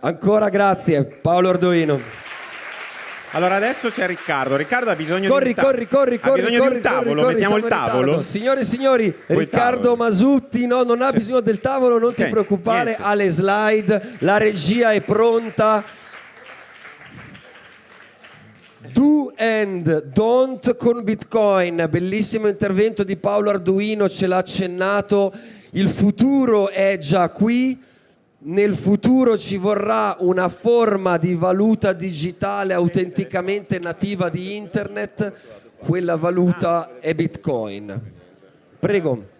Ancora grazie, Paolo Arduino. Allora adesso c'è Riccardo. Riccardo ha bisogno corri, di un tavolo. Corri, corri, corri. Ha bisogno corri, di un tavolo. Corri, corri, Mettiamo il tavolo. Signore e signori, Voi Riccardo tavolo. Masutti no, non ha bisogno del tavolo, non okay, ti preoccupare, ha le slide, la regia è pronta. Do and don't con Bitcoin, bellissimo intervento di Paolo Arduino, ce l'ha accennato, il futuro è già qui, nel futuro ci vorrà una forma di valuta digitale autenticamente nativa di internet, quella valuta è Bitcoin. Prego.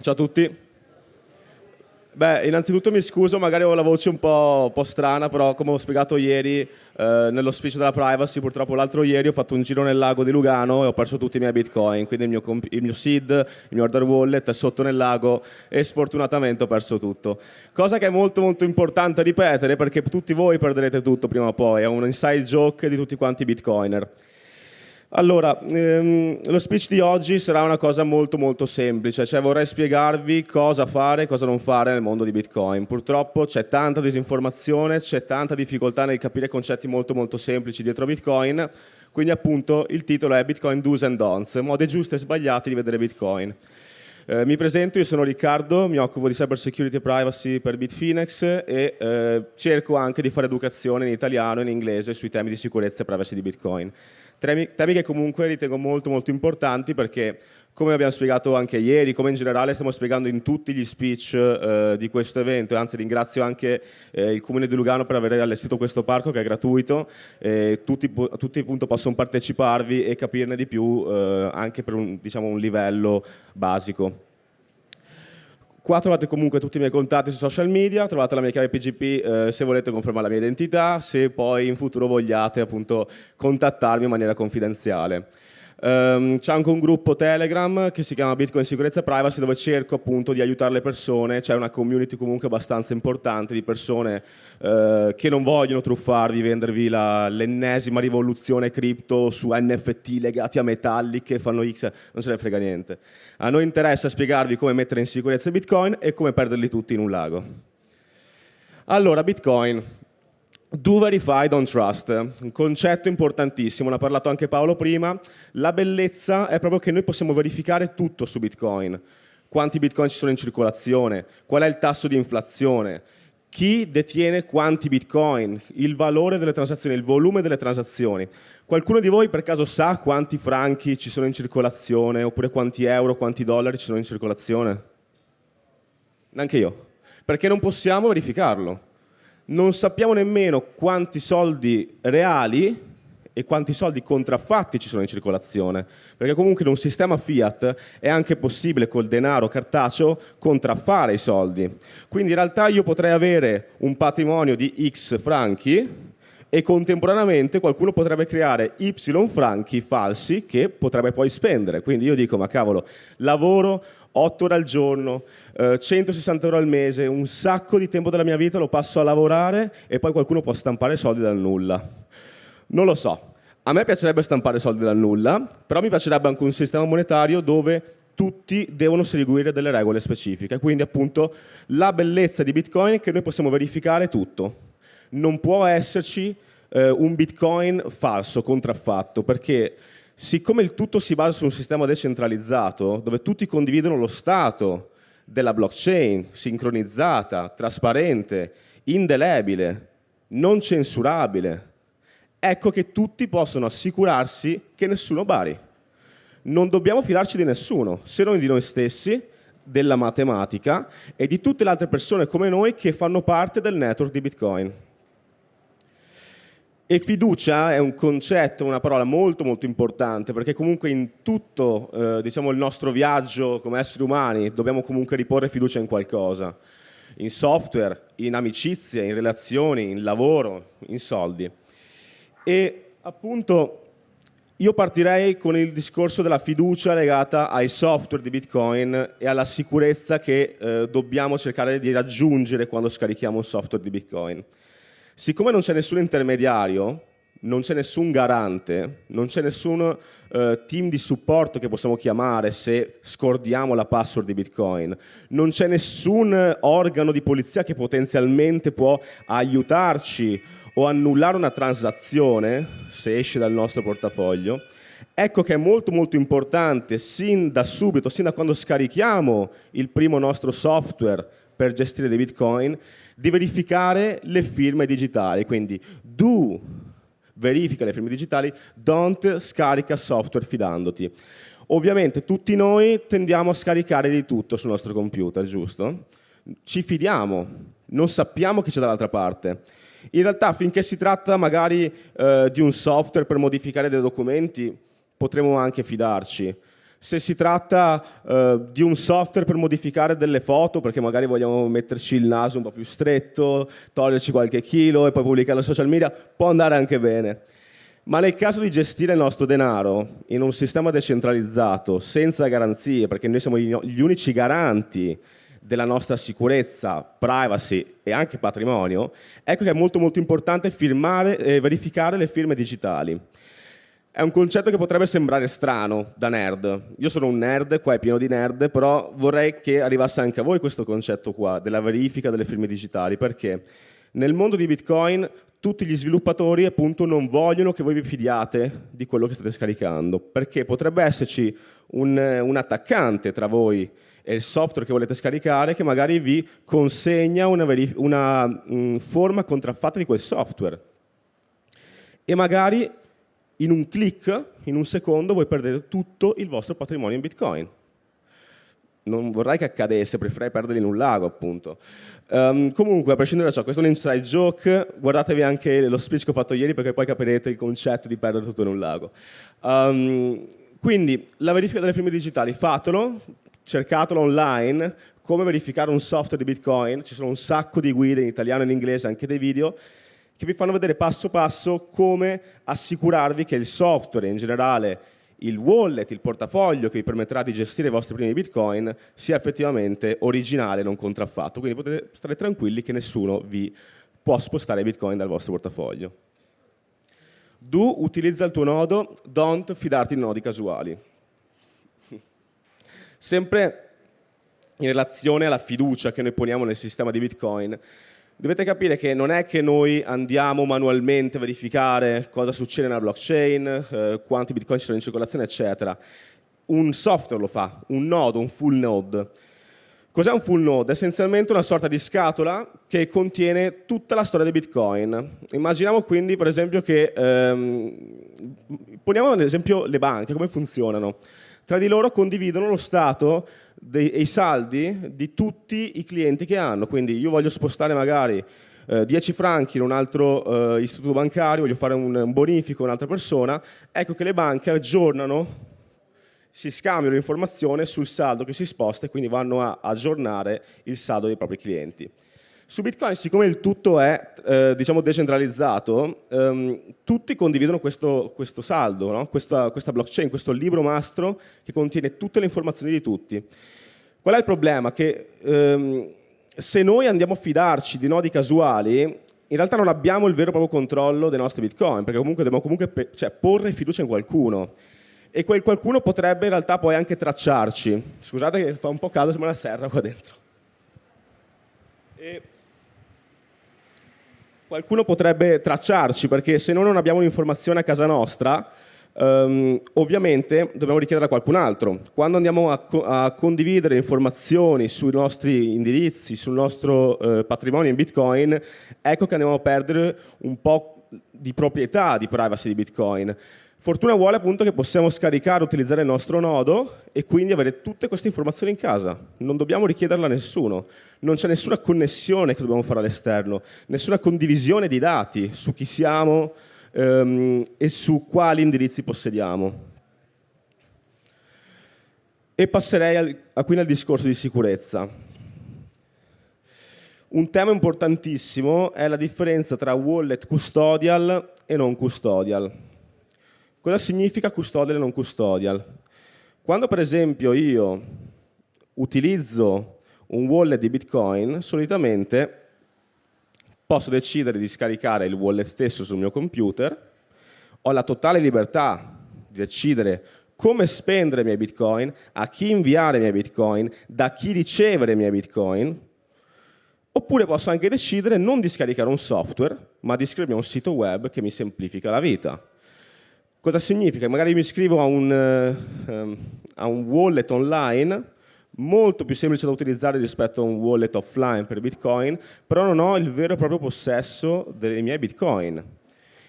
Ciao a tutti, Beh, innanzitutto mi scuso, magari ho la voce un po', un po strana, però come ho spiegato ieri eh, nello speech della privacy, purtroppo l'altro ieri ho fatto un giro nel lago di Lugano e ho perso tutti i miei bitcoin, quindi il mio, comp- il mio seed, il mio hardware wallet è sotto nel lago e sfortunatamente ho perso tutto. Cosa che è molto molto importante ripetere perché tutti voi perderete tutto prima o poi, è un inside joke di tutti quanti i bitcoiner. Allora, ehm, lo speech di oggi sarà una cosa molto molto semplice, cioè vorrei spiegarvi cosa fare e cosa non fare nel mondo di Bitcoin. Purtroppo c'è tanta disinformazione, c'è tanta difficoltà nel capire concetti molto molto semplici dietro Bitcoin, quindi appunto il titolo è Bitcoin Do's and Don'ts, modi giusti e sbagliati di vedere Bitcoin. Eh, mi presento, io sono Riccardo, mi occupo di cyber security e privacy per Bitfinex e eh, cerco anche di fare educazione in italiano e in inglese sui temi di sicurezza e privacy di Bitcoin. Temi, che comunque ritengo molto molto importanti perché come abbiamo spiegato anche ieri, come in generale stiamo spiegando in tutti gli speech eh, di questo evento, anzi ringrazio anche eh, il Comune di Lugano per aver allestito questo parco che è gratuito, eh, tutti, tutti appunto, possono parteciparvi e capirne di più eh, anche per un, diciamo, un livello basico. Qua trovate comunque tutti i miei contatti sui social media, trovate la mia chiave PGP eh, se volete confermare la mia identità, se poi in futuro vogliate appunto contattarmi in maniera confidenziale. Um, c'è anche un gruppo Telegram che si chiama Bitcoin Sicurezza Privacy dove cerco appunto di aiutare le persone, c'è una community comunque abbastanza importante di persone uh, che non vogliono truffarvi, vendervi la, l'ennesima rivoluzione cripto su NFT legati a metalli che fanno X, non se ne frega niente. A noi interessa spiegarvi come mettere in sicurezza Bitcoin e come perderli tutti in un lago. Allora, Bitcoin, Do verify, don't trust, un concetto importantissimo, ne ha parlato anche Paolo prima, la bellezza è proprio che noi possiamo verificare tutto su Bitcoin, quanti Bitcoin ci sono in circolazione, qual è il tasso di inflazione, chi detiene quanti Bitcoin, il valore delle transazioni, il volume delle transazioni. Qualcuno di voi per caso sa quanti franchi ci sono in circolazione, oppure quanti euro, quanti dollari ci sono in circolazione? Neanche io, perché non possiamo verificarlo non sappiamo nemmeno quanti soldi reali e quanti soldi contraffatti ci sono in circolazione, perché comunque in un sistema fiat è anche possibile col denaro cartaceo contraffare i soldi. Quindi in realtà io potrei avere un patrimonio di X franchi e contemporaneamente qualcuno potrebbe creare Y franchi falsi che potrebbe poi spendere. Quindi io dico, ma cavolo, lavoro 8 ore al giorno, eh, 160 euro al mese, un sacco di tempo della mia vita lo passo a lavorare e poi qualcuno può stampare soldi dal nulla. Non lo so. A me piacerebbe stampare soldi dal nulla, però mi piacerebbe anche un sistema monetario dove tutti devono seguire delle regole specifiche. Quindi appunto la bellezza di Bitcoin è che noi possiamo verificare tutto non può esserci eh, un bitcoin falso, contraffatto, perché siccome il tutto si basa su un sistema decentralizzato, dove tutti condividono lo stato della blockchain, sincronizzata, trasparente, indelebile, non censurabile, ecco che tutti possono assicurarsi che nessuno bari. Non dobbiamo fidarci di nessuno, se non di noi stessi, della matematica e di tutte le altre persone come noi che fanno parte del network di Bitcoin. E fiducia è un concetto, una parola molto molto importante perché comunque in tutto eh, diciamo, il nostro viaggio come esseri umani dobbiamo comunque riporre fiducia in qualcosa, in software, in amicizie, in relazioni, in lavoro, in soldi. E appunto io partirei con il discorso della fiducia legata ai software di Bitcoin e alla sicurezza che eh, dobbiamo cercare di raggiungere quando scarichiamo un software di Bitcoin. Siccome non c'è nessun intermediario, non c'è nessun garante, non c'è nessun eh, team di supporto che possiamo chiamare se scordiamo la password di Bitcoin, non c'è nessun organo di polizia che potenzialmente può aiutarci o annullare una transazione se esce dal nostro portafoglio. Ecco che è molto molto importante sin da subito, sin da quando scarichiamo il primo nostro software per gestire dei bitcoin, di verificare le firme digitali. Quindi do verifica le firme digitali, don't scarica software fidandoti. Ovviamente tutti noi tendiamo a scaricare di tutto sul nostro computer, giusto? Ci fidiamo, non sappiamo chi c'è dall'altra parte. In realtà finché si tratta magari eh, di un software per modificare dei documenti, potremmo anche fidarci se si tratta eh, di un software per modificare delle foto, perché magari vogliamo metterci il naso un po' più stretto, toglierci qualche chilo e poi pubblicare sui social media, può andare anche bene. Ma nel caso di gestire il nostro denaro in un sistema decentralizzato, senza garanzie, perché noi siamo gli unici garanti della nostra sicurezza, privacy e anche patrimonio, ecco che è molto molto importante firmare e verificare le firme digitali. È un concetto che potrebbe sembrare strano da nerd. Io sono un nerd, qua è pieno di nerd, però vorrei che arrivasse anche a voi questo concetto qua, della verifica delle firme digitali, perché nel mondo di Bitcoin tutti gli sviluppatori appunto non vogliono che voi vi fidiate di quello che state scaricando, perché potrebbe esserci un, un attaccante tra voi e il software che volete scaricare che magari vi consegna una, una mh, mm, forma contraffatta di quel software. E magari in un clic, in un secondo, voi perdete tutto il vostro patrimonio in Bitcoin. Non vorrei che accadesse, preferirei perderli in un lago, appunto. Um, comunque, a prescindere da ciò, questo è un inside joke, guardatevi anche lo speech che ho fatto ieri perché poi capirete il concetto di perdere tutto in un lago. Um, quindi, la verifica delle firme digitali, fatelo, cercatelo online, come verificare un software di Bitcoin, ci sono un sacco di guide in italiano e in inglese, anche dei video, che vi fanno vedere passo passo come assicurarvi che il software in generale il wallet, il portafoglio che vi permetterà di gestire i vostri primi bitcoin sia effettivamente originale, non contraffatto. Quindi potete stare tranquilli che nessuno vi può spostare i bitcoin dal vostro portafoglio. Do utilizza il tuo nodo, don't fidarti di nodi casuali. Sempre in relazione alla fiducia che noi poniamo nel sistema di bitcoin, Dovete capire che non è che noi andiamo manualmente a verificare cosa succede nella blockchain, eh, quanti bitcoin ci sono in circolazione, eccetera. Un software lo fa, un nodo, un full node. Cos'è un full node? essenzialmente una sorta di scatola che contiene tutta la storia dei bitcoin. Immaginiamo quindi, per esempio, che... Ehm, poniamo ad esempio le banche, come funzionano tra di loro condividono lo stato e i saldi di tutti i clienti che hanno. Quindi io voglio spostare magari eh, 10 franchi in un altro eh, istituto bancario, voglio fare un, un bonifico a un'altra persona, ecco che le banche aggiornano si scambiano informazioni sul saldo che si sposta e quindi vanno a aggiornare il saldo dei propri clienti. Su Bitcoin, siccome il tutto è eh, diciamo decentralizzato, ehm, tutti condividono questo, questo saldo, no? questa, questa blockchain, questo libro mastro che contiene tutte le informazioni di tutti. Qual è il problema? Che ehm, se noi andiamo a fidarci di nodi casuali, in realtà non abbiamo il vero e proprio controllo dei nostri bitcoin, perché comunque dobbiamo comunque cioè, porre fiducia in qualcuno. E quel qualcuno potrebbe in realtà poi anche tracciarci. Scusate che fa un po' caldo, sembra una serra qua dentro. E qualcuno potrebbe tracciarci, perché se noi non abbiamo un'informazione a casa nostra, Um, ovviamente dobbiamo richiedere a qualcun altro. Quando andiamo a, co- a condividere informazioni sui nostri indirizzi, sul nostro eh, patrimonio in Bitcoin, ecco che andiamo a perdere un po' di proprietà di privacy di Bitcoin. Fortuna vuole appunto che possiamo scaricare e utilizzare il nostro nodo e quindi avere tutte queste informazioni in casa. Non dobbiamo richiederla a nessuno, non c'è nessuna connessione che dobbiamo fare all'esterno, nessuna condivisione di dati su chi siamo ehm, e su quali indirizzi possediamo. E passerei al, a, quindi al discorso di sicurezza. Un tema importantissimo è la differenza tra wallet custodial e non custodial. Cosa significa custodial e non custodial? Quando per esempio io utilizzo un wallet di Bitcoin, solitamente posso decidere di scaricare il wallet stesso sul mio computer, ho la totale libertà di decidere come spendere i miei bitcoin, a chi inviare i miei bitcoin, da chi ricevere i miei bitcoin, oppure posso anche decidere non di scaricare un software, ma di scrivere un sito web che mi semplifica la vita. Cosa significa? Magari mi iscrivo a un, um, a un wallet online molto più semplice da utilizzare rispetto a un wallet offline per Bitcoin, però non ho il vero e proprio possesso dei miei Bitcoin.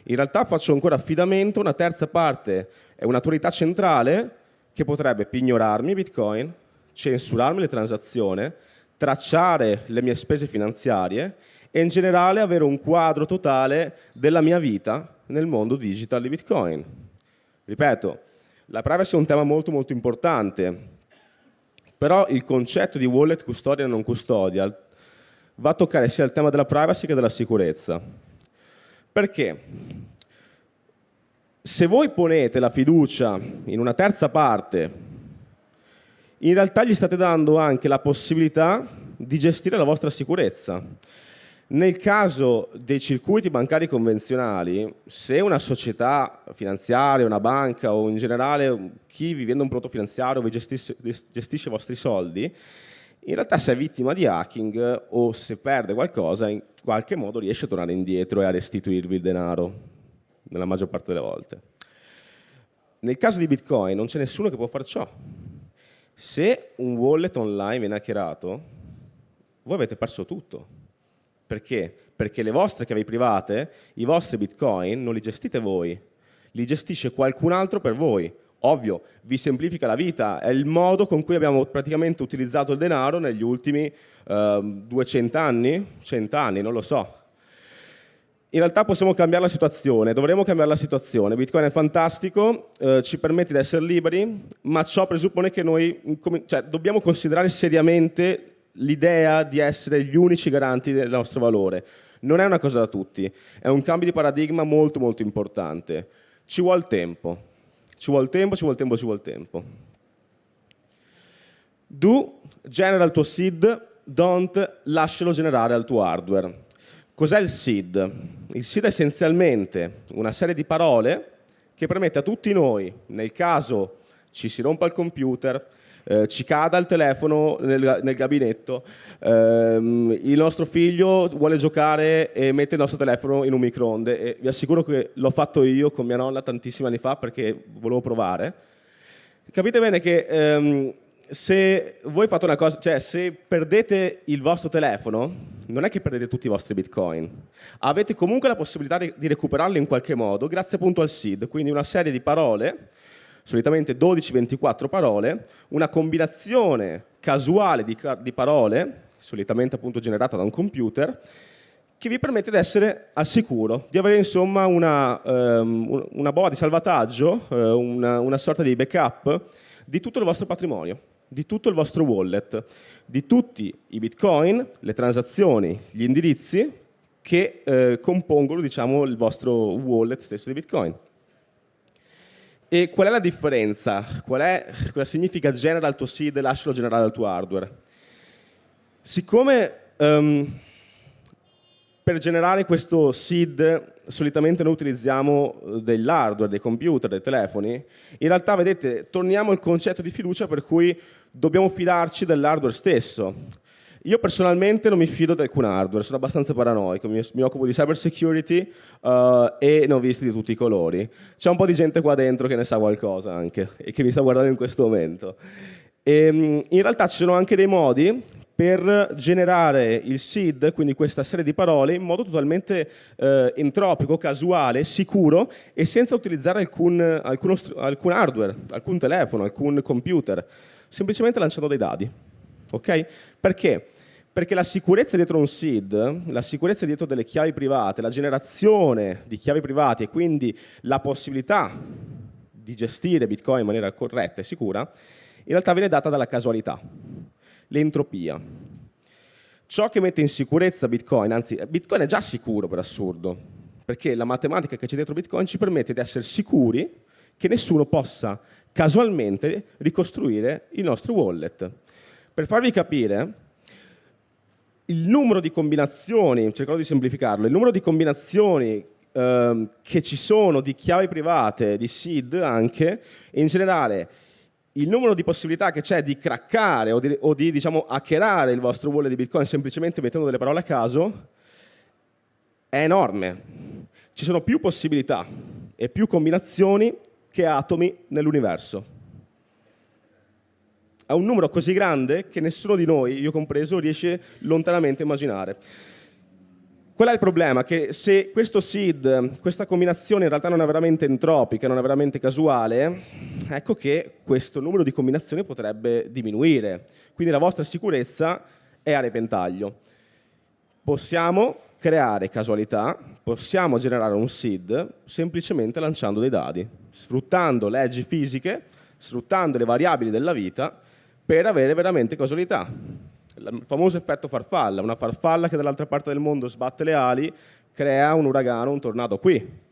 In realtà faccio ancora affidamento, una terza parte è un'autorità centrale che potrebbe pignorarmi i Bitcoin, censurarmi le transazioni, tracciare le mie spese finanziarie e in generale avere un quadro totale della mia vita nel mondo digital di Bitcoin. Ripeto, la privacy è un tema molto molto importante, però il concetto di wallet custodia e non custodia va a toccare sia il tema della privacy che della sicurezza. Perché? Se voi ponete la fiducia in una terza parte, in realtà gli state dando anche la possibilità di gestire la vostra sicurezza. Nel caso dei circuiti bancari convenzionali, se una società finanziaria, una banca o in generale chi vi vende un prodotto finanziario vi gestisce, gestisce i vostri soldi, in realtà se è vittima di hacking o se perde qualcosa, in qualche modo riesce a tornare indietro e a restituirvi il denaro, nella maggior parte delle volte. Nel caso di Bitcoin non c'è nessuno che può fare ciò. Se un wallet online viene hackerato, voi avete perso tutto perché? Perché le vostre chiavi private, i vostri bitcoin, non li gestite voi, li gestisce qualcun altro per voi. Ovvio, vi semplifica la vita, è il modo con cui abbiamo praticamente utilizzato il denaro negli ultimi eh, 200 anni, 100 anni, non lo so. In realtà possiamo cambiare la situazione, dovremmo cambiare la situazione. Bitcoin è fantastico, eh, ci permette di essere liberi, ma ciò presuppone che noi cioè, dobbiamo considerare seriamente l'idea di essere gli unici garanti del nostro valore. Non è una cosa da tutti, è un cambio di paradigma molto molto importante. Ci vuole tempo, ci vuole tempo, ci vuole tempo, ci vuole tempo. Do, genera il tuo seed, don't, lascialo generare al tuo hardware. Cos'è il seed? Il seed è essenzialmente una serie di parole che permette a tutti noi, nel caso ci si rompa il computer, eh, cicada al telefono nel, nel gabinetto, ehm, il nostro figlio vuole giocare e mette il nostro telefono in un microonde e vi assicuro che l'ho fatto io con mia nonna tantissimi anni fa perché volevo provare. Capite bene che ehm, se voi fate una cosa, cioè se perdete il vostro telefono, non è che perdete tutti i vostri bitcoin, avete comunque la possibilità di recuperarli in qualche modo grazie appunto al SID, quindi una serie di parole solitamente 12-24 parole, una combinazione casuale di, di parole, solitamente appunto generata da un computer, che vi permette di essere al sicuro, di avere insomma una, ehm, una boa di salvataggio, eh, una, una, sorta di backup di tutto il vostro patrimonio, di tutto il vostro wallet, di tutti i bitcoin, le transazioni, gli indirizzi che eh, compongono diciamo, il vostro wallet stesso di bitcoin. E qual è la differenza? Qual è, cosa significa genera il tuo seed e lascialo generare al tuo hardware? Siccome um, per generare questo seed solitamente noi utilizziamo eh, dell'hardware, dei computer, dei telefoni, in realtà vedete, torniamo al concetto di fiducia per cui dobbiamo fidarci dell'hardware stesso. Io personalmente non mi fido di alcun hardware, sono abbastanza paranoico, mi, mi occupo di cyber security uh, e ne ho visti di tutti i colori. C'è un po' di gente qua dentro che ne sa qualcosa anche e che mi sta guardando in questo momento. E, ehm, in realtà ci sono anche dei modi per generare il SID, quindi questa serie di parole, in modo totalmente eh, entropico, casuale, sicuro e senza utilizzare alcun, alcun, alcun, hardware, alcun telefono, alcun computer, semplicemente lanciando dei dadi. Ok? Perché? Perché la sicurezza dietro un SID, la sicurezza dietro delle chiavi private, la generazione di chiavi private e quindi la possibilità di gestire Bitcoin in maniera corretta e sicura, in realtà viene data dalla casualità, l'entropia. Ciò che mette in sicurezza Bitcoin, anzi Bitcoin è già sicuro per assurdo, perché la matematica che c'è dietro Bitcoin ci permette di essere sicuri che nessuno possa casualmente ricostruire il nostro wallet. Per farvi capire, il numero di combinazioni, cercherò di semplificarlo, il numero di combinazioni ehm, che ci sono di chiavi private, di SID anche, in generale il numero di possibilità che c'è di craccare o di, o di diciamo, hackerare il vostro wallet di Bitcoin semplicemente mettendo delle parole a caso è enorme. Ci sono più possibilità e più combinazioni che atomi nell'universo a un numero così grande che nessuno di noi, io compreso, riesce lontanamente a immaginare. Qual è il problema? Che se questo SID, questa combinazione in realtà non è veramente entropica, non è veramente casuale, ecco che questo numero di combinazioni potrebbe diminuire. Quindi la vostra sicurezza è a repentaglio. Possiamo creare casualità, possiamo generare un SID semplicemente lanciando dei dadi, sfruttando leggi fisiche, sfruttando le variabili della vita per avere veramente casualità. Il famoso effetto farfalla, una farfalla che dall'altra parte del mondo sbatte le ali, crea un uragano, un tornado qui.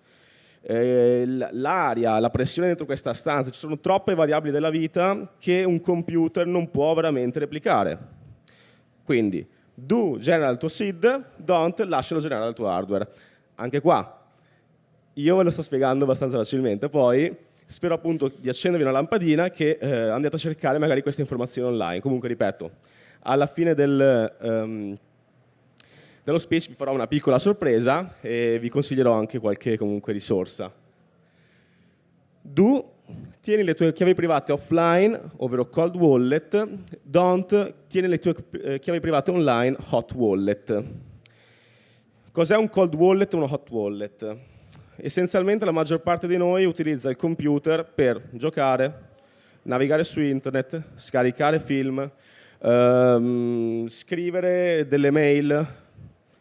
Eh, l'aria, la pressione dentro questa stanza, ci sono troppe variabili della vita che un computer non può veramente replicare. Quindi, do genera il tuo SID, don't lascialo generare il tuo hardware. Anche qua, io ve lo sto spiegando abbastanza facilmente, poi Spero appunto di accendervi una lampadina che eh, andate a cercare magari queste informazioni online. Comunque, ripeto, alla fine del, um, dello speech vi farò una piccola sorpresa e vi consiglierò anche qualche comunque risorsa. Do, tieni le tue chiavi private offline, ovvero cold wallet. Don't, tieni le tue eh, chiavi private online, hot wallet. Cos'è un cold wallet e uno hot wallet? Essenzialmente la maggior parte di noi utilizza il computer per giocare, navigare su internet, scaricare film, ehm, scrivere delle mail,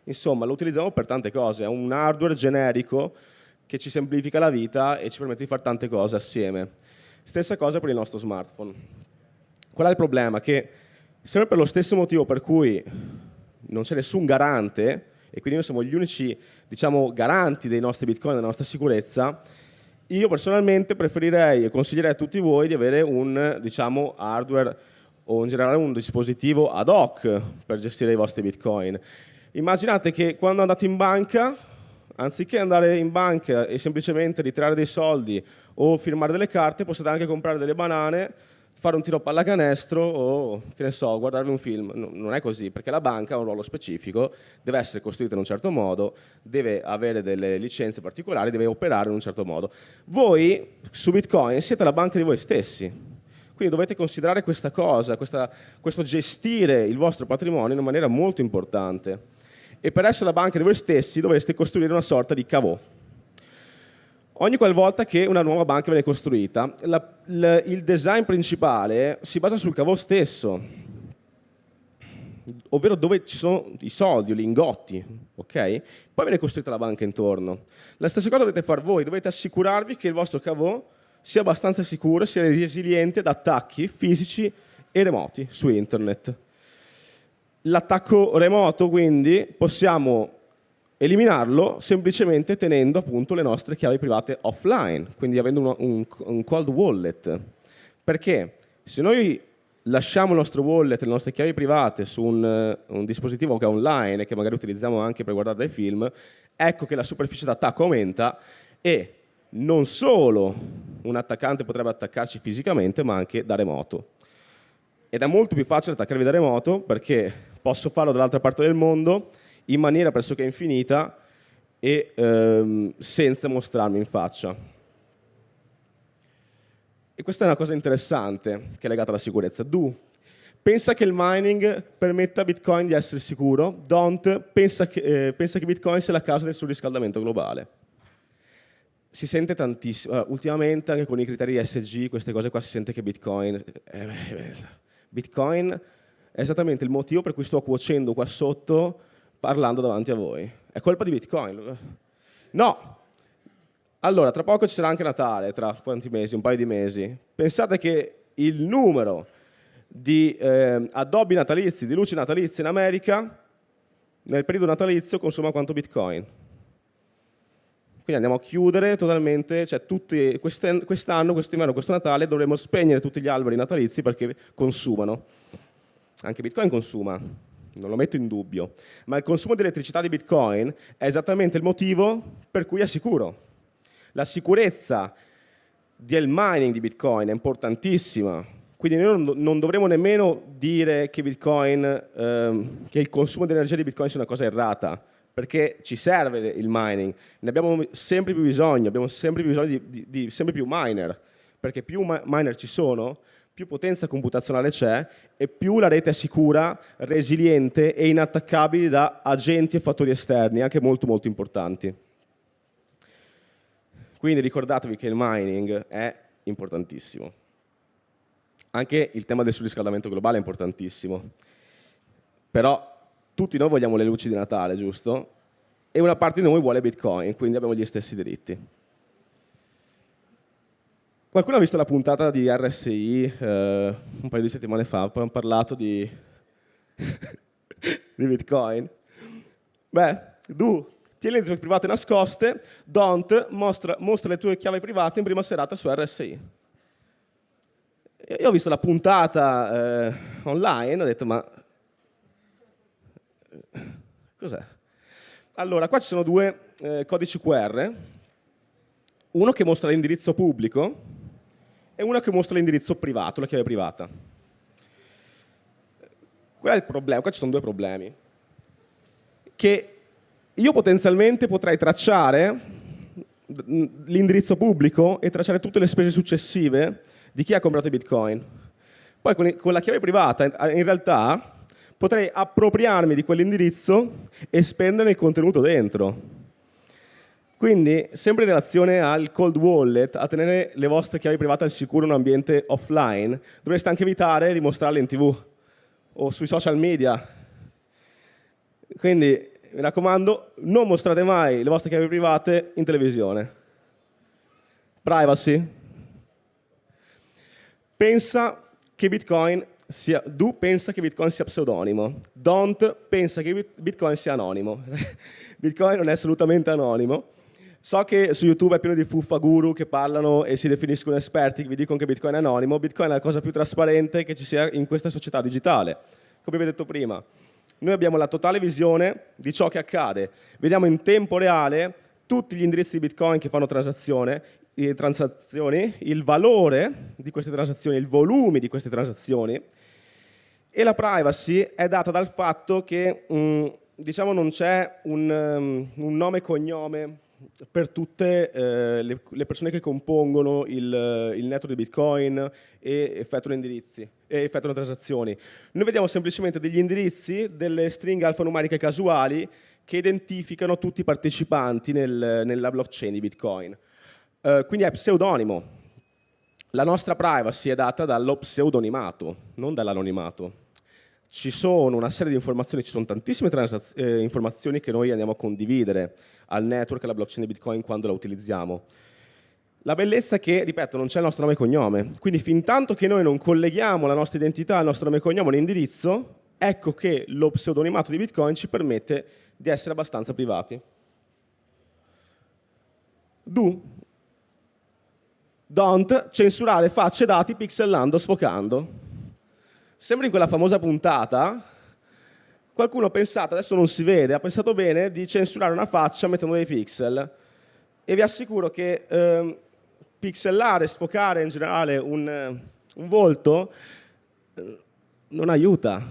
insomma lo utilizziamo per tante cose, è un hardware generico che ci semplifica la vita e ci permette di fare tante cose assieme. Stessa cosa per il nostro smartphone. Qual è il problema? Che sempre per lo stesso motivo per cui non c'è nessun garante e quindi noi siamo gli unici, diciamo, garanti dei nostri bitcoin, della nostra sicurezza, io personalmente preferirei e consiglierei a tutti voi di avere un, diciamo, hardware o in generale un dispositivo ad hoc per gestire i vostri bitcoin. Immaginate che quando andate in banca, anziché andare in banca e semplicemente ritirare dei soldi o firmare delle carte, possiate anche comprare delle banane fare un tiro pallacanestro o, che ne so, guardarvi un film. No, non è così, perché la banca ha un ruolo specifico, deve essere costruita in un certo modo, deve avere delle licenze particolari, deve operare in un certo modo. Voi su Bitcoin siete la banca di voi stessi. Quindi dovete considerare questa cosa, questa, questo gestire il vostro patrimonio in una maniera molto importante. E per essere la banca di voi stessi dovreste costruire una sorta di cavò. Ogni qualvolta che una nuova banca viene costruita, la, la, il design principale si basa sul cavo stesso, ovvero dove ci sono i soldi, i lingotti, ok? Poi viene costruita la banca intorno. La stessa cosa dovete fare voi, dovete assicurarvi che il vostro cavo sia abbastanza sicuro, sia resiliente ad attacchi fisici e remoti su internet. L'attacco remoto, quindi, possiamo eliminarlo semplicemente tenendo appunto le nostre chiavi private offline, quindi avendo uno, un, un cold wallet. Perché se noi lasciamo il nostro wallet, le nostre chiavi private su un, eh, un, dispositivo che è online e che magari utilizziamo anche per guardare dei film, ecco che la superficie d'attacco aumenta e non solo un attaccante potrebbe attaccarci fisicamente, ma anche da remoto. Ed è molto più facile attaccarvi da remoto perché posso farlo dall'altra parte del mondo, in maniera pressoché infinita e ehm, senza mostrarmi in faccia. E questa è una cosa interessante che è legata alla sicurezza. Do pensa che il mining permetta a Bitcoin di essere sicuro. Don't pensa che, eh, pensa che Bitcoin sia la causa del surriscaldamento globale. Si sente tantissimo. ultimamente anche con i criteri ESG, queste cose qua, si sente che Bitcoin... Eh, eh, Bitcoin è esattamente il motivo per cui sto cuocendo qua sotto parlando davanti a voi. È colpa di Bitcoin. No. Allora, tra poco ci sarà anche Natale, tra quanti mesi? Un paio di mesi. Pensate che il numero di eh, addobbi natalizi, di luci natalizie in America, nel periodo natalizio consuma quanto Bitcoin. Quindi andiamo a chiudere totalmente, cioè tutti, quest'anno, quest'anno, questo Natale dovremo spegnere tutti gli alberi natalizi perché consumano. Anche Bitcoin consuma non lo metto in dubbio, ma il consumo di elettricità di Bitcoin è esattamente il motivo per cui è sicuro. La sicurezza del mining di Bitcoin è importantissima, quindi noi non dovremmo nemmeno dire che, Bitcoin, ehm, che il consumo di energia di Bitcoin sia una cosa errata, perché ci serve il mining, ne abbiamo sempre più bisogno, abbiamo sempre più bisogno di, di, di sempre più miner, perché più miner ci sono, più potenza computazionale c'è e più la rete è sicura, resiliente e inattaccabile da agenti e fattori esterni, anche molto molto importanti. Quindi ricordatevi che il mining è importantissimo. Anche il tema del surriscaldamento globale è importantissimo. Però tutti noi vogliamo le luci di Natale, giusto? E una parte di noi vuole Bitcoin, quindi abbiamo gli stessi diritti. Qualcuno ha visto la puntata di RSI eh, un paio di settimane fa, poi hanno parlato di, di Bitcoin. Beh, du, tieni le tue private nascoste, don't, mostra, mostra le tue chiavi private in prima serata su RSI. Io ho visto la puntata eh, online, ho detto ma... Eh, cos'è? Allora, qua ci sono due eh, codici QR, uno che mostra l'indirizzo pubblico, e una che mostra l'indirizzo privato, la chiave privata. Qual è il problema? Qua ci sono due problemi. Che io potenzialmente potrei tracciare l'indirizzo pubblico e tracciare tutte le spese successive di chi ha comprato i bitcoin. Poi con la chiave privata, in realtà, potrei appropriarmi di quell'indirizzo e spendere il contenuto dentro. Quindi, sempre in relazione al cold wallet, a tenere le vostre chiavi private al sicuro in un ambiente offline, dovreste anche evitare di mostrarle in tv o sui social media. Quindi, mi raccomando, non mostrate mai le vostre chiavi private in televisione. Privacy. Pensa che Bitcoin sia, do pensa che Bitcoin sia pseudonimo. Don't pensa che Bitcoin sia anonimo. Bitcoin non è assolutamente anonimo So che su YouTube è pieno di fuffa guru che parlano e si definiscono esperti, che vi dicono che Bitcoin è anonimo. Bitcoin è la cosa più trasparente che ci sia in questa società digitale. Come vi ho detto prima, noi abbiamo la totale visione di ciò che accade. Vediamo in tempo reale tutti gli indirizzi di Bitcoin che fanno transazioni, il valore di queste transazioni, il volume di queste transazioni. E la privacy è data dal fatto che, mh, mm, diciamo, non c'è un, um, un nome e cognome per tutte eh, le, le, persone che compongono il, il network di Bitcoin e effettuano indirizzi e effettuano transazioni. Noi vediamo semplicemente degli indirizzi, delle stringhe alfanumeriche casuali che identificano tutti i partecipanti nel, nella blockchain di Bitcoin. Eh, quindi è pseudonimo. La nostra privacy è data dallo pseudonimato, non dall'anonimato ci sono una serie di informazioni, ci sono tantissime transaz- eh, informazioni che noi andiamo a condividere al network, alla blockchain di Bitcoin quando la utilizziamo. La bellezza è che, ripeto, non c'è il nostro nome e cognome, quindi fin tanto che noi non colleghiamo la nostra identità il nostro nome e cognome, l'indirizzo, ecco che lo pseudonimato di Bitcoin ci permette di essere abbastanza privati. Do. Don't censurare facce dati pixellando, sfocando. Sempre in quella famosa puntata, qualcuno ha pensato, adesso non si vede, ha pensato bene di censurare una faccia mettendo dei pixel. E vi assicuro che eh, pixellare, sfocare in generale un, un volto eh, non aiuta.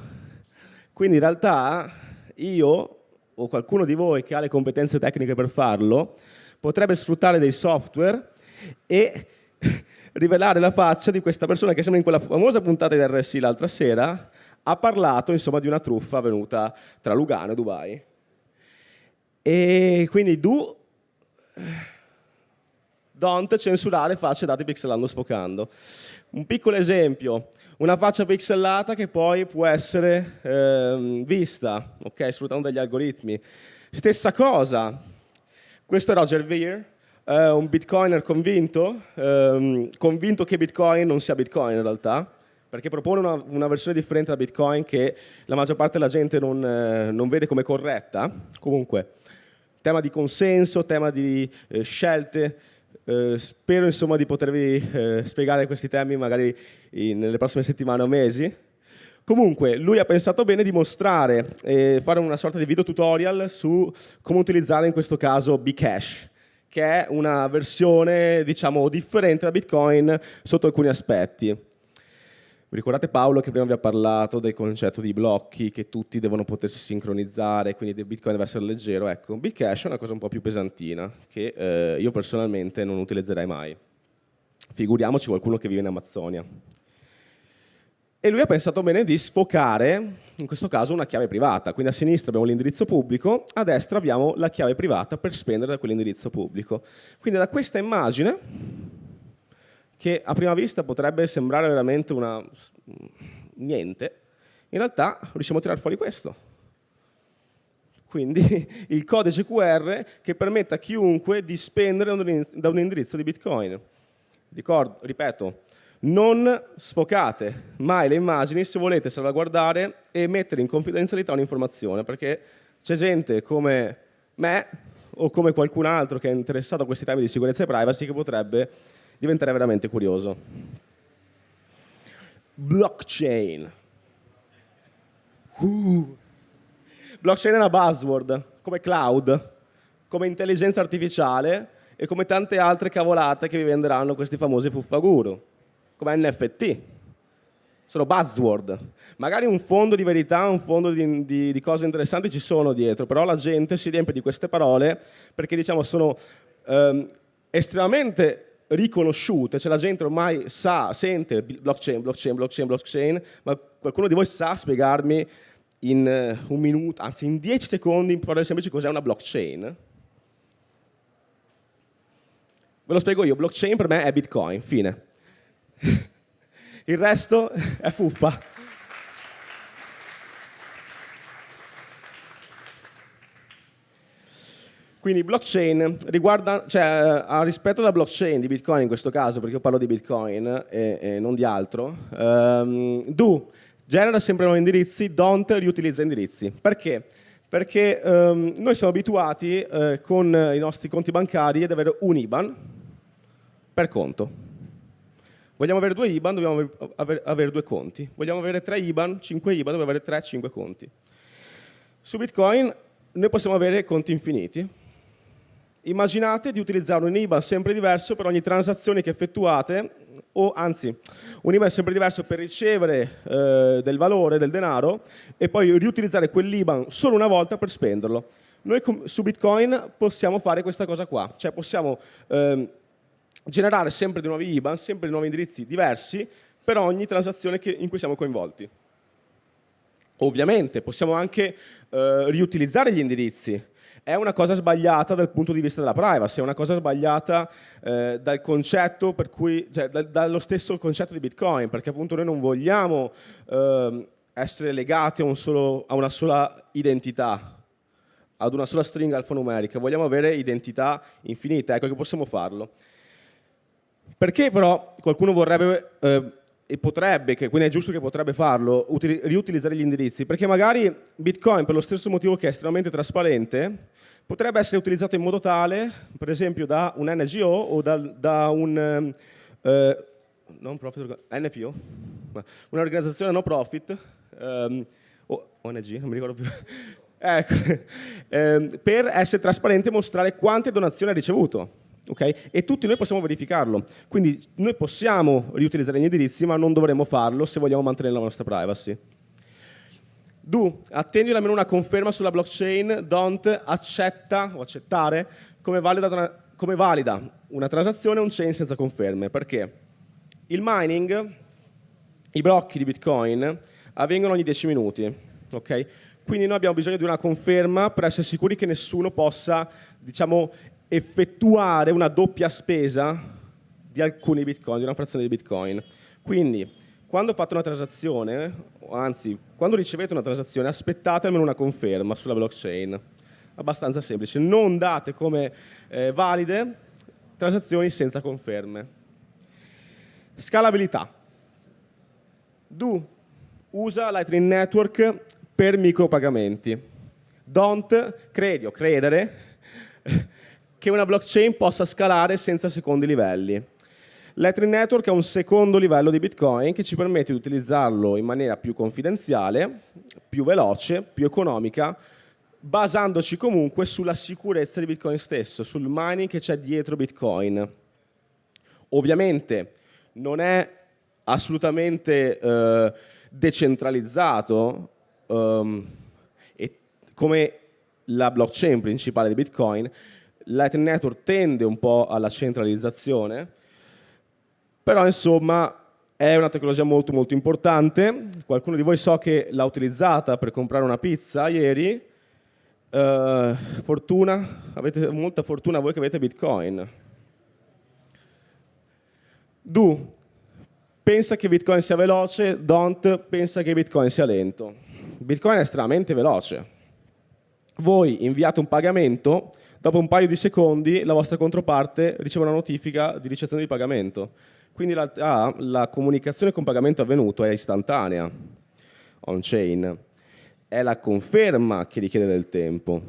Quindi in realtà io o qualcuno di voi che ha le competenze tecniche per farlo potrebbe sfruttare dei software e rivelare la faccia di questa persona che sembra in quella famosa puntata di RSI l'altra sera ha parlato insomma di una truffa avvenuta tra Lugano e Dubai. E quindi do don't censurare facce date pixelando sfocando. Un piccolo esempio, una faccia pixelata che poi può essere eh, vista, ok, sfruttando degli algoritmi. Stessa cosa, questo è Roger Veer, Uh, un bitcoiner convinto, um, convinto che Bitcoin non sia Bitcoin in realtà, perché propone una, una, versione differente da Bitcoin che la maggior parte della gente non, eh, non vede come corretta. Comunque, tema di consenso, tema di eh, scelte. Eh, spero insomma di potervi eh, spiegare questi temi magari in, nelle prossime settimane o mesi. Comunque, lui ha pensato bene di mostrare e fare una sorta di video tutorial su come utilizzare in questo caso Bcash che è una versione diciamo differente da Bitcoin sotto alcuni aspetti. Vi ricordate Paolo che prima vi ha parlato del concetto di blocchi, che tutti devono potersi sincronizzare, quindi Bitcoin deve essere leggero. Ecco, Bcash è una cosa un po' più pesantina, che eh, io personalmente non utilizzerei mai. Figuriamoci qualcuno che vive in Amazzonia. E lui ha pensato bene di sfocare, in questo caso, una chiave privata. Quindi a sinistra abbiamo l'indirizzo pubblico, a destra abbiamo la chiave privata per spendere da quell'indirizzo pubblico. Quindi da questa immagine, che a prima vista potrebbe sembrare veramente una... Mm, niente, in realtà riusciamo a tirare fuori questo. Quindi il codice QR che permette a chiunque di spendere da un indirizzo di Bitcoin. Ricordo, ripeto, non sfocate mai le immagini se volete salvaguardare e mettere in confidenzialità un'informazione, perché c'è gente come me o come qualcun altro che è interessato a questi temi di sicurezza e privacy che potrebbe diventare veramente curioso. Blockchain. Uh. Blockchain è una buzzword, come cloud, come intelligenza artificiale e come tante altre cavolate che vi venderanno questi famosi fuffaguru come NFT. Sono buzzword. Magari un fondo di verità, un fondo di, di, di cose interessanti ci sono dietro, però la gente si riempie di queste parole perché diciamo sono ehm, estremamente riconosciute, cioè la gente ormai sa, sente blockchain, blockchain, blockchain, blockchain, ma qualcuno di voi sa spiegarmi in eh, un minuto, anzi in dieci secondi in parole semplici cos'è una blockchain? Ve lo spiego io, blockchain per me è Bitcoin, fine. Il resto è fuffa. Quindi blockchain riguarda, cioè, eh, a rispetto alla blockchain di Bitcoin in questo caso, perché io parlo di Bitcoin e, e non di altro, um, do genera sempre nuovi indirizzi, don't riutilizza indirizzi. Perché? Perché um, noi siamo abituati eh, con i nostri conti bancari ad avere un IBAN per conto. Vogliamo avere due IBAN, dobbiamo aver, avere due conti. Vogliamo avere tre IBAN, cinque IBAN, dobbiamo avere tre, cinque conti. Su Bitcoin noi possiamo avere conti infiniti. Immaginate di utilizzare un IBAN sempre diverso per ogni transazione che effettuate, o anzi, un IBAN sempre diverso per ricevere eh, del valore, del denaro, e poi riutilizzare quell'IBAN solo una volta per spenderlo. Noi su Bitcoin possiamo fare questa cosa qua, cioè possiamo... Eh, generare sempre di nuovi IBAN, sempre di nuovi indirizzi diversi per ogni transazione che, in cui siamo coinvolti. Ovviamente possiamo anche eh, riutilizzare gli indirizzi. È una cosa sbagliata dal punto di vista della privacy, è una cosa sbagliata eh, dal concetto per cui, cioè, da, dallo stesso concetto di Bitcoin, perché appunto noi non vogliamo eh, essere legati a, un solo, a una sola identità, ad una sola stringa alfanumerica, vogliamo avere identità infinite, ecco che possiamo farlo. Perché però qualcuno vorrebbe eh, e potrebbe, che quindi è giusto che potrebbe farlo, util- riutilizzare gli indirizzi? Perché magari Bitcoin, per lo stesso motivo che è estremamente trasparente, potrebbe essere utilizzato in modo tale, per esempio, da un NGO o da, da un... Eh, non profit, NPO, un'organizzazione no profit, ehm, o ONG, non mi ricordo più, ecco, ehm, per essere trasparente e mostrare quante donazioni ha ricevuto. Okay? E tutti noi possiamo verificarlo. Quindi noi possiamo riutilizzare gli indirizzi, ma non dovremmo farlo se vogliamo mantenere la nostra privacy. Do, attendi almeno una conferma sulla blockchain, don't, accetta o accettare come valida una, come valida una transazione un chain senza conferme. Perché? Il mining, i blocchi di Bitcoin, avvengono ogni 10 minuti. Okay? Quindi noi abbiamo bisogno di una conferma per essere sicuri che nessuno possa diciamo, effettuare una doppia spesa di alcuni bitcoin, di una frazione di bitcoin. Quindi, quando fate una transazione, anzi, quando ricevete una transazione, aspettate almeno una conferma sulla blockchain. Abbastanza semplice. Non date come eh, valide transazioni senza conferme. Scalabilità. Do usa Lightning Network per micropagamenti. Don't credi o credere che una blockchain possa scalare senza secondi livelli. L'Ethereum Network è un secondo livello di Bitcoin che ci permette di utilizzarlo in maniera più confidenziale, più veloce, più economica, basandoci comunque sulla sicurezza di Bitcoin stesso, sul mining che c'è dietro Bitcoin. Ovviamente non è assolutamente eh, decentralizzato um, come la blockchain principale di Bitcoin, Lightning Network tende un po' alla centralizzazione, però insomma è una tecnologia molto molto importante. Qualcuno di voi so che l'ha utilizzata per comprare una pizza ieri. Eh, fortuna, avete molta fortuna voi che avete Bitcoin. Do, pensa che Bitcoin sia veloce, don't, pensa che Bitcoin sia lento. Bitcoin è estremamente veloce. Voi inviate un pagamento, Dopo un paio di secondi la vostra controparte riceve una notifica di ricezione di pagamento. Quindi la, ah, la comunicazione con pagamento avvenuto è istantanea, on-chain. È la conferma che richiede del tempo.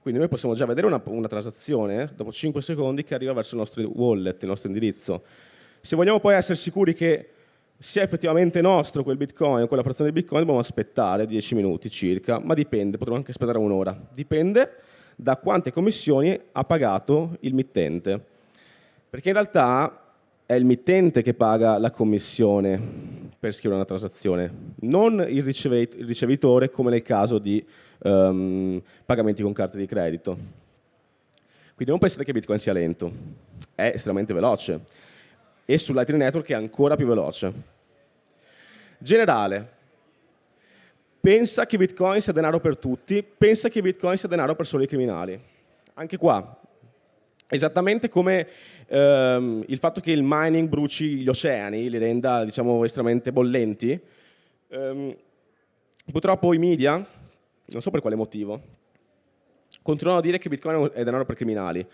Quindi noi possiamo già vedere una, una transazione eh, dopo 5 secondi che arriva verso il nostro wallet, il nostro indirizzo. Se vogliamo poi essere sicuri che sia effettivamente nostro quel bitcoin o quella frazione di bitcoin, dobbiamo aspettare 10 minuti circa, ma dipende, potremmo anche aspettare un'ora. Dipende da quante commissioni ha pagato il mittente. Perché in realtà è il mittente che paga la commissione per scrivere una transazione, non il, ricevitore come nel caso di um, pagamenti con carte di credito. Quindi non pensate che Bitcoin sia lento, è estremamente veloce e su Lightning Network è ancora più veloce. Generale, pensa che Bitcoin sia denaro per tutti, pensa che Bitcoin sia denaro per solo i criminali. Anche qua, esattamente come ehm, il fatto che il mining bruci gli oceani, li renda diciamo, estremamente bollenti, ehm, purtroppo i media, non so per quale motivo, continuano a dire che Bitcoin è denaro per criminali.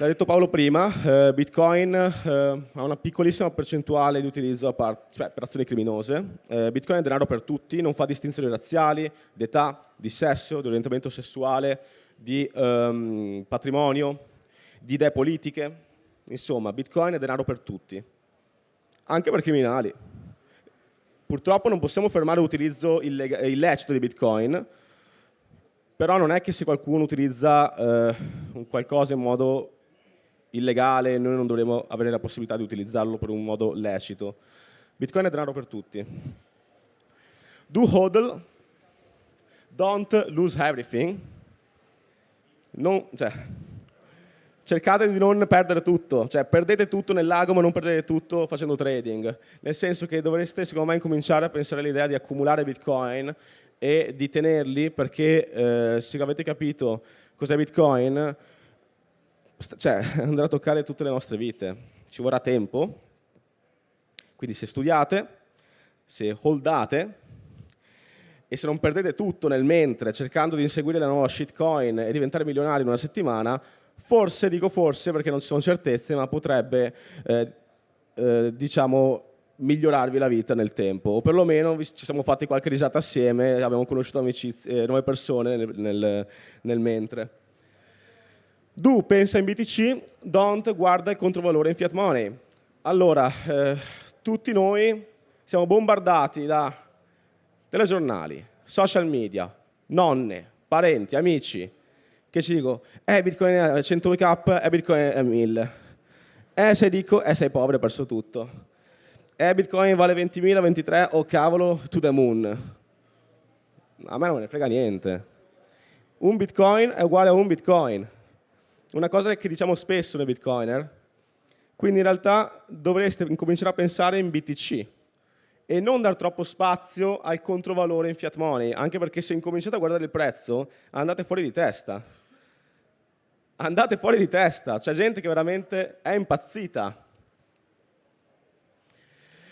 L'ha detto Paolo prima, eh, Bitcoin eh, ha una piccolissima percentuale di utilizzo part- cioè, per azioni criminose. Eh, Bitcoin è denaro per tutti, non fa distinzioni razziali, di età, di sesso, di orientamento sessuale, di ehm, patrimonio, di idee politiche. Insomma, Bitcoin è denaro per tutti, anche per criminali. Purtroppo non possiamo fermare l'utilizzo illeg- illecito di Bitcoin, però non è che se qualcuno utilizza eh, qualcosa in modo illegale, noi non dovremmo avere la possibilità di utilizzarlo per un modo lecito. Bitcoin è denaro per tutti. Do hodl, don't lose everything. Non, cioè, cercate di non perdere tutto, cioè perdete tutto nel lago ma non perdete tutto facendo trading, nel senso che dovreste secondo me incominciare a pensare all'idea di accumulare bitcoin e di tenerli perché eh, se avete capito cos'è bitcoin cioè, andrà a toccare tutte le nostre vite. Ci vorrà tempo, quindi se studiate, se holdate e se non perdete tutto nel mentre cercando di inseguire la nuova shitcoin e diventare milionari in una settimana, forse, dico forse perché non ci sono certezze, ma potrebbe, eh, eh, diciamo, migliorarvi la vita nel tempo, o perlomeno ci siamo fatti qualche risata assieme, abbiamo conosciuto amicizie, eh, nuove persone nel, nel, nel mentre. Do, pensa in BTC, Don't guarda il controvalore in fiat money. Allora, eh, tutti noi siamo bombardati da telegiornali, social media, nonne, parenti, amici, che ci dicono, eh Bitcoin è 100k, eh Bitcoin è 1000. Eh sei dico, eh sei povero, hai perso tutto. Eh Bitcoin vale 20.000, 23, oh cavolo, to the moon. A me non me ne frega niente. Un Bitcoin è uguale a un Bitcoin una cosa che diciamo spesso nei bitcoiner, quindi in realtà dovreste cominciare a pensare in BTC e non dar troppo spazio al controvalore in fiat money, anche perché se incominciate a guardare il prezzo andate fuori di testa. Andate fuori di testa, c'è gente che veramente è impazzita.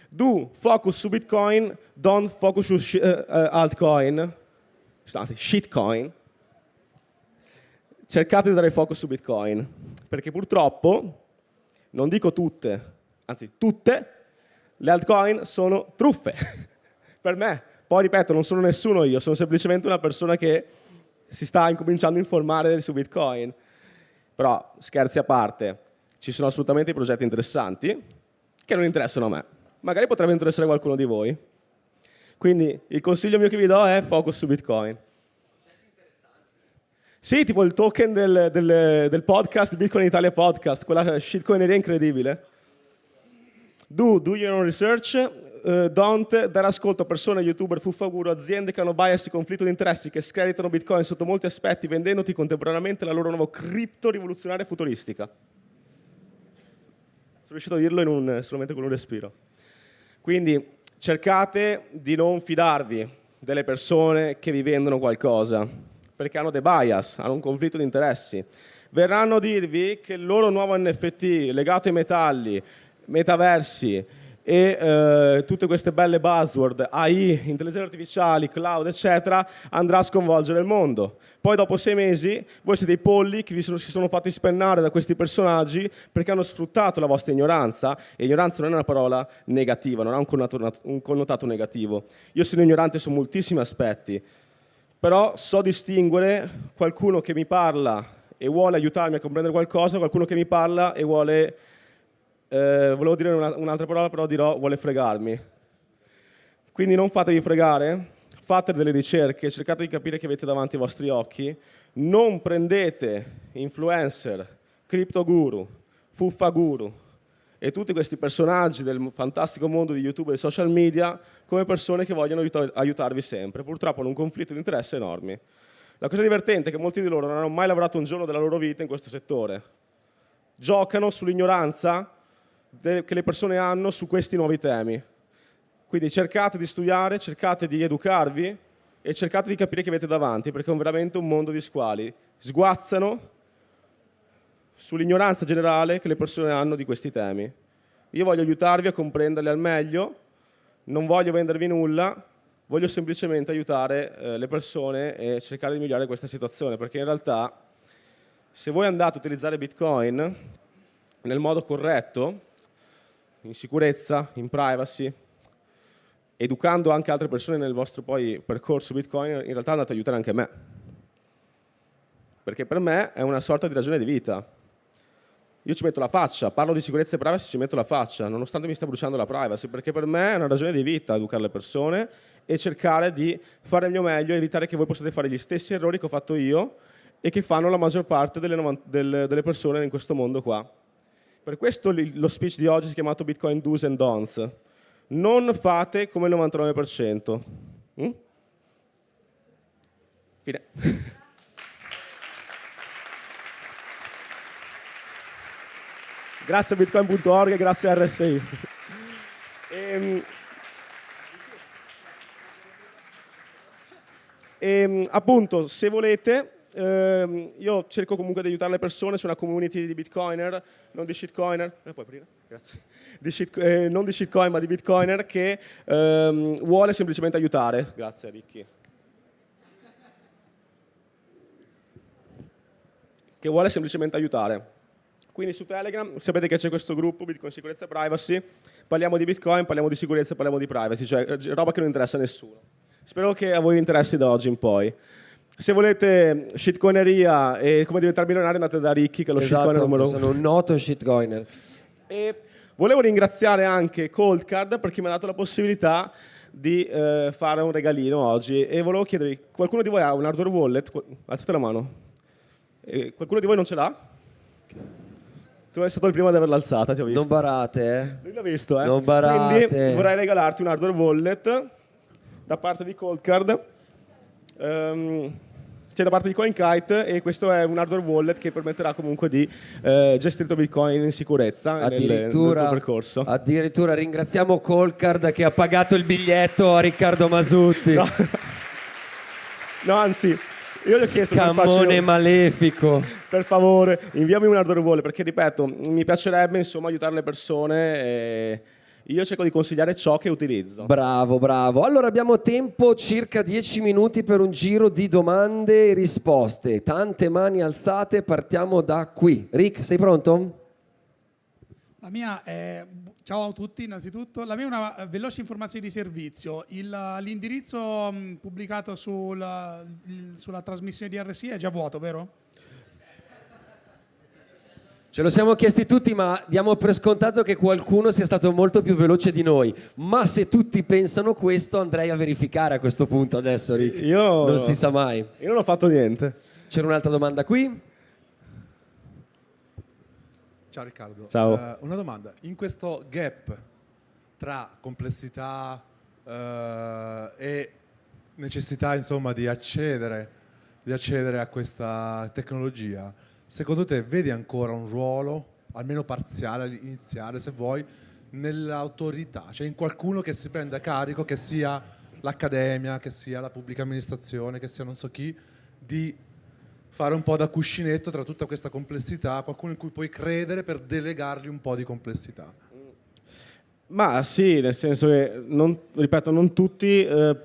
Do focus su Bitcoin, don't focus su uh, altcoin, shitcoin cercate di dare focus su Bitcoin, perché purtroppo, non dico tutte, anzi tutte, le altcoin sono truffe, per me. Poi ripeto, non sono nessuno io, sono semplicemente una persona che si sta incominciando a informare su Bitcoin. Però, scherzi a parte, ci sono assolutamente progetti interessanti che non interessano a me. Magari potrebbe interessare qualcuno di voi. Quindi il consiglio mio che vi do è focus su Bitcoin. Sì, tipo il token del, del, del podcast, Bitcoin Italia Podcast, quella shitcoineria incredibile. Do, do your own research, uh, eh, don't, dare ascolto a persone, youtuber, fuffaguro, aziende che hanno bias e conflitto di interessi, che screditano Bitcoin sotto molti aspetti, vendendoti contemporaneamente la loro nuova cripto rivoluzionaria futuristica. Sono riuscito a dirlo un, solamente con un respiro. Quindi cercate di non fidarvi delle persone che vi vendono qualcosa perché hanno dei bias, hanno un conflitto di interessi. Verranno a dirvi che il loro nuovo NFT legato ai metalli, metaversi e eh, tutte queste belle buzzword, AI, intelligenze artificiali, cloud, eccetera, andrà a sconvolgere il mondo. Poi dopo sei mesi voi siete i polli che vi sono, si sono fatti spennare da questi personaggi perché hanno sfruttato la vostra ignoranza e ignoranza non è una parola negativa, non ha un connotato, un connotato negativo. Io sono ignorante su moltissimi aspetti, però so distinguere qualcuno che mi parla e vuole aiutarmi a comprendere qualcosa, qualcuno che mi parla e vuole, eh, volevo dire una, un'altra parola, però dirò vuole fregarmi. Quindi non fatevi fregare, fate delle ricerche, cercate di capire che avete davanti ai vostri occhi, non prendete influencer, cripto guru, fuffa guru, e tutti questi personaggi del fantastico mondo di YouTube e social media come persone che vogliono aiutarvi sempre, purtroppo hanno un conflitto di interesse enorme. La cosa divertente è che molti di loro non hanno mai lavorato un giorno della loro vita in questo settore. Giocano sull'ignoranza che le persone hanno su questi nuovi temi. Quindi cercate di studiare, cercate di educarvi e cercate di capire chi avete davanti, perché è veramente un mondo di squali. Sguazzano sull'ignoranza generale che le persone hanno di questi temi. Io voglio aiutarvi a comprenderli al meglio, non voglio vendervi nulla, voglio semplicemente aiutare eh, le persone e cercare di migliorare questa situazione, perché in realtà se voi andate a utilizzare Bitcoin nel modo corretto, in sicurezza, in privacy, educando anche altre persone nel vostro poi percorso Bitcoin, in realtà andate ad aiutare anche me. Perché per me è una sorta di ragione di vita io ci metto la faccia, parlo di sicurezza e privacy, ci metto la faccia, nonostante mi stia bruciando la privacy, perché per me è una ragione di vita educare le persone e cercare di fare il mio meglio e evitare che voi possiate fare gli stessi errori che ho fatto io e che fanno la maggior parte delle, 90, delle, delle persone in questo mondo qua. Per questo lo speech di oggi si è chiamato Bitcoin Do's and Don'ts. Non fate come il 99%. Mm? Fine. Grazie a bitcoin.org e grazie a RSI. E, ehm, e, ehm, appunto, se volete, eh, io cerco comunque di aiutare le persone c'è una community di bitcoiner, non di shitcoiner, eh, puoi aprire? Grazie. Di shit, eh, non di shitcoin ma di bitcoiner che ehm, vuole semplicemente aiutare. Grazie Ricchi. Che vuole semplicemente aiutare. Quindi su Telegram sapete che c'è questo gruppo Bitcoin Sicurezza e Privacy, parliamo di Bitcoin, parliamo di sicurezza, parliamo di privacy, cioè eh, roba che non interessa a nessuno. Spero che a voi interessi da oggi in poi. Se volete shitcoineria e come diventare milionario andate da Ricchi che è lo esatto, shitcoiner numero sono uno. Sono un noto shitcoiner. E volevo ringraziare anche Coldcard perché mi ha dato la possibilità di eh, fare un regalino oggi e volevo chiedervi, qualcuno di voi ha un hardware wallet? Alzate la mano. Eh, qualcuno di voi non ce l'ha? Tu sei stato il primo ad averla alzata, ti ho visto. Non barate, eh. Lui l'ha visto, eh. Non barate. Quindi vorrei regalarti un hardware wallet da parte di Coldcard. Um, ehm, c'è cioè, da parte di CoinKite e questo è un hardware wallet che permetterà comunque di eh, gestire il tuo Bitcoin in sicurezza addirittura, nel, percorso. Addirittura ringraziamo Colcard che ha pagato il biglietto a Riccardo Masutti. No, no anzi, io gli ho chiesto... Scammone malefico per favore, inviami un hardware wall perché ripeto, mi piacerebbe insomma aiutare le persone. E... Io cerco di consigliare ciò che utilizzo. Bravo, bravo. Allora abbiamo tempo circa 10 minuti per un giro di domande e risposte. Tante mani alzate, partiamo da qui. Rick, sei pronto? La mia è... Ciao a tutti innanzitutto. La mia è una veloce informazione di servizio. Il, l'indirizzo pubblicato sul, sulla trasmissione di RSI è già vuoto, vero? Ce lo siamo chiesti tutti, ma diamo per scontato che qualcuno sia stato molto più veloce di noi. Ma se tutti pensano questo, andrei a verificare a questo punto adesso, Rick. Io non si sa mai. Io non ho fatto niente. C'era un'altra domanda qui. Ciao Riccardo. Ciao. Uh, una domanda. In questo gap tra complessità uh, e necessità, insomma, di accedere, di accedere a questa tecnologia, Secondo te vedi ancora un ruolo, almeno parziale, iniziale se vuoi, nell'autorità, cioè in qualcuno che si prenda carico, che sia l'accademia, che sia la pubblica amministrazione, che sia non so chi, di fare un po' da cuscinetto tra tutta questa complessità, qualcuno in cui puoi credere per delegargli un po' di complessità. Ma sì, nel senso che, non, ripeto, non tutti eh,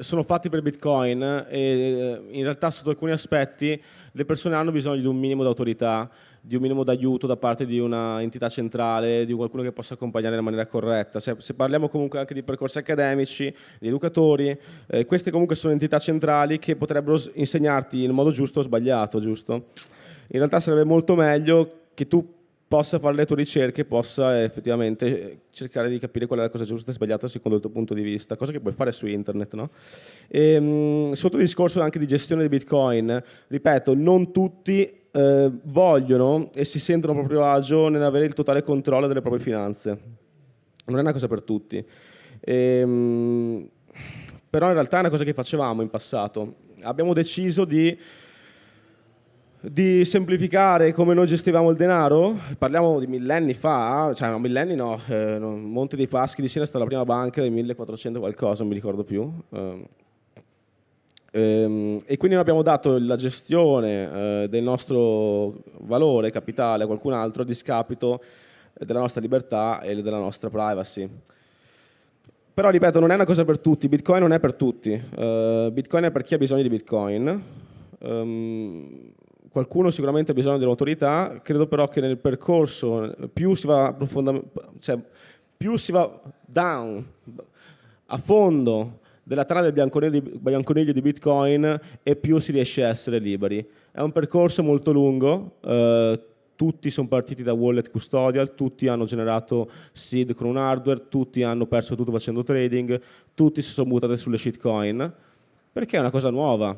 sono fatti per Bitcoin e eh, in realtà sotto alcuni aspetti le persone hanno bisogno di un minimo d'autorità, di un minimo d'aiuto da parte di un'entità centrale, di qualcuno che possa accompagnare in maniera corretta. Se, se parliamo comunque anche di percorsi accademici, di educatori, eh, queste comunque sono entità centrali che potrebbero insegnarti in modo giusto o sbagliato, giusto? In realtà sarebbe molto meglio che tu possa fare le tue ricerche, possa eh, effettivamente eh, cercare di capire qual è la cosa giusta e sbagliata secondo il tuo punto di vista, cosa che puoi fare su internet. No? E, ehm, sotto il discorso anche di gestione di Bitcoin, ripeto, non tutti eh, vogliono e si sentono a proprio agio nell'avere il totale controllo delle proprie finanze. Non è una cosa per tutti. E, ehm, però in realtà è una cosa che facevamo in passato. Abbiamo deciso di di semplificare come noi gestivamo il denaro, parliamo di millenni fa, cioè no, millenni no, eh, Monte dei Paschi di Siena è stata la prima banca del 1400 qualcosa, non mi ricordo più. Ehm, ehm, e quindi noi abbiamo dato la gestione eh, del nostro valore, capitale a qualcun altro a discapito della nostra libertà e della nostra privacy. Però ripeto, non è una cosa per tutti, Bitcoin non è per tutti, eh, Bitcoin è per chi ha bisogno di Bitcoin. Um, qualcuno sicuramente ha bisogno dell'autorità, credo però che nel percorso più si va, profondamente, cioè, più si va down, a fondo della trave del bianconiglio di, Bitcoin e più si riesce a essere liberi. È un percorso molto lungo, eh, tutti sono partiti da wallet custodial, tutti hanno generato seed con un hardware, tutti hanno perso tutto facendo trading, tutti si sono buttati sulle shitcoin, perché è una cosa nuova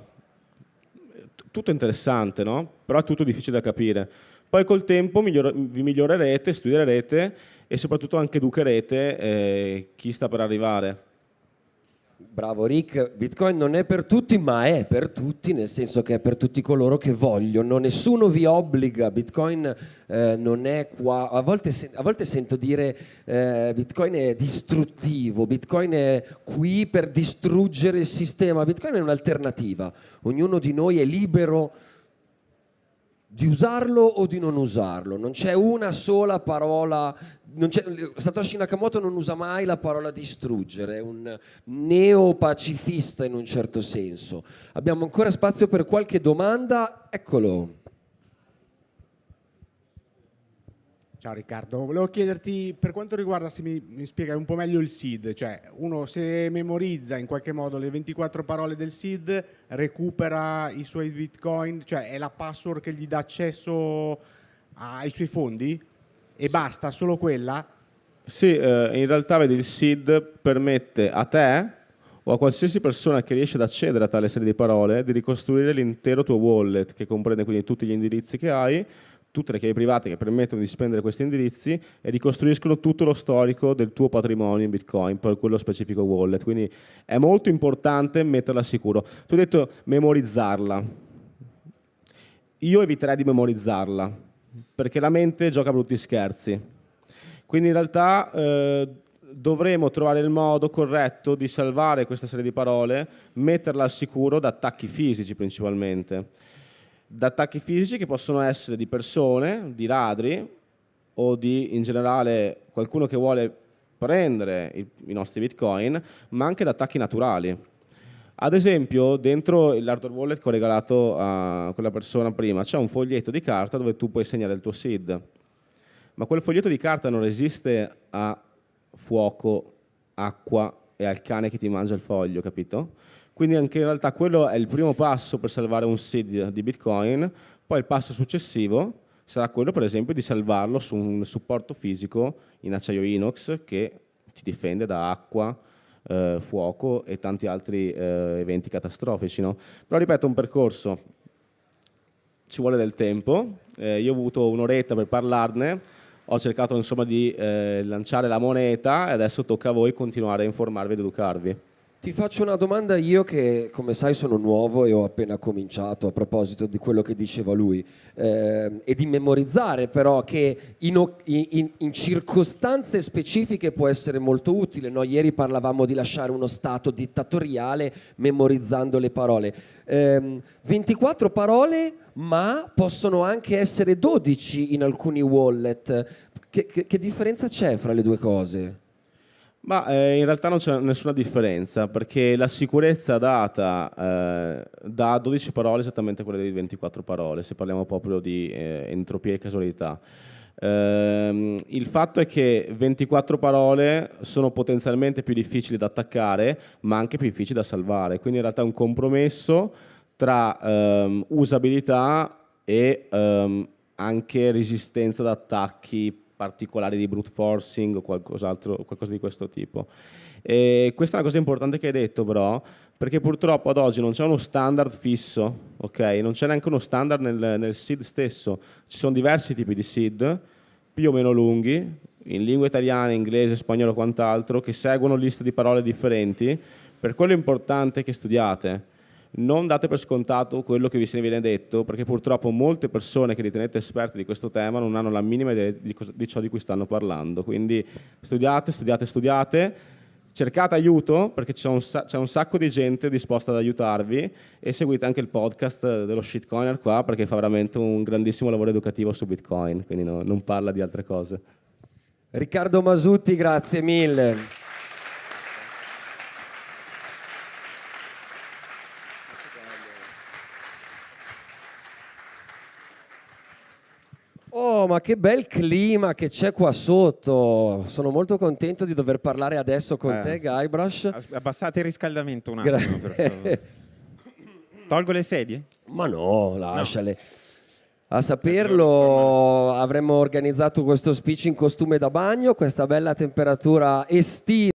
tutto interessante, no? però è tutto difficile da capire. Poi col tempo miglior vi migliorerete, studierete e soprattutto anche educherete eh, chi sta per arrivare. Bravo Rick, Bitcoin non è per tutti, ma è per tutti, nel senso che è per tutti coloro che vogliono, nessuno vi obbliga, Bitcoin eh, non è qua, a volte, a volte sento dire eh, Bitcoin è distruttivo, Bitcoin è qui per distruggere il sistema, Bitcoin è un'alternativa, ognuno di noi è libero di usarlo o di non usarlo. Non c'è una sola parola. Satoshi Nakamoto non usa mai la parola distruggere, è un neopacifista in un certo senso. Abbiamo ancora spazio per qualche domanda? Eccolo. Ciao Riccardo, volevo chiederti per quanto riguarda se mi, mi spiega un po' meglio il SID, cioè uno se memorizza in qualche modo le 24 parole del SID, recupera i suoi bitcoin, cioè è la password che gli dà accesso ai suoi fondi e sì. basta, solo quella? Sì, eh, in realtà vedi il SID permette a te o a qualsiasi persona che riesce ad accedere a tale serie di parole di ricostruire l'intero tuo wallet che comprende quindi tutti gli indirizzi che hai tutte le chiavi private che permettono di spendere questi indirizzi e ricostruiscono tutto lo storico del tuo patrimonio in Bitcoin per quello specifico wallet. Quindi è molto importante metterla a sicuro. Tu hai detto memorizzarla. Io eviterei di memorizzarla perché la mente gioca brutti scherzi. Quindi in realtà eh, dovremo trovare il modo corretto di salvare questa serie di parole, metterla al sicuro da attacchi fisici principalmente da attacchi fisici che possono essere di persone, di ladri o di in generale qualcuno che vuole prendere i, i nostri bitcoin, ma anche da attacchi naturali. Ad esempio, dentro l'hardware wallet che ho regalato a quella persona prima, c'è un foglietto di carta dove tu puoi segnare il tuo SID. Ma quel foglietto di carta non resiste a fuoco, acqua e al cane che ti mangia il foglio, capito? Quindi anche in realtà quello è il primo passo per salvare un seed di Bitcoin, poi il passo successivo sarà quello per esempio di salvarlo su un supporto fisico in acciaio inox che ti difende da acqua, eh, fuoco e tanti altri eh, eventi catastrofici. No? Però ripeto, un percorso ci vuole del tempo, eh, io ho avuto un'oretta per parlarne, ho cercato insomma di eh, lanciare la moneta e adesso tocca a voi continuare a informarvi ed educarvi. Ti faccio una domanda io che, come sai, sono nuovo e ho appena cominciato a proposito di quello che diceva lui eh, e di memorizzare però che in, in, in circostanze specifiche può essere molto utile. No? Ieri parlavamo di lasciare uno stato dittatoriale memorizzando le parole. Eh, 24 parole ma possono anche essere 12 in alcuni wallet. che, che, che differenza c'è fra le due cose? Ma eh, in realtà non c'è nessuna differenza perché la sicurezza data eh, da 12 parole è esattamente quella di 24 parole, se parliamo proprio di eh, entropia e casualità. Ehm, il fatto è che 24 parole sono potenzialmente più difficili da attaccare, ma anche più difficili da salvare, quindi in realtà è un compromesso tra ehm, usabilità e ehm, anche resistenza ad attacchi particolari di brute forcing o qualcosa di questo tipo. E questa è una cosa importante che hai detto però, perché purtroppo ad oggi non c'è uno standard fisso, okay? non c'è neanche uno standard nel, nel SID stesso, ci sono diversi tipi di SID, più o meno lunghi, in lingua italiana, inglese, spagnolo e quant'altro, che seguono liste di parole differenti, per quello è importante che studiate non date per scontato quello che vi se ne viene detto, perché purtroppo molte persone che ritenete esperte di questo tema non hanno la minima idea di, cosa, di ciò di cui stanno parlando. Quindi studiate, studiate, studiate cercate aiuto perché c'è un, c'è un, sacco di gente disposta ad aiutarvi e seguite anche il podcast dello shitcoiner qua perché fa veramente un grandissimo lavoro educativo su Bitcoin, quindi no, non parla di altre cose. Riccardo Masutti, grazie mille. Oh, ma che bel clima che c'è qua sotto! Sono molto contento di dover parlare adesso con eh, te, Guybrush. Abbassate il riscaldamento un attimo, per favore. Tolgo le sedie? Ma no, lasciale. No. A saperlo avremmo organizzato questo speech in costume da bagno, questa bella temperatura estiva.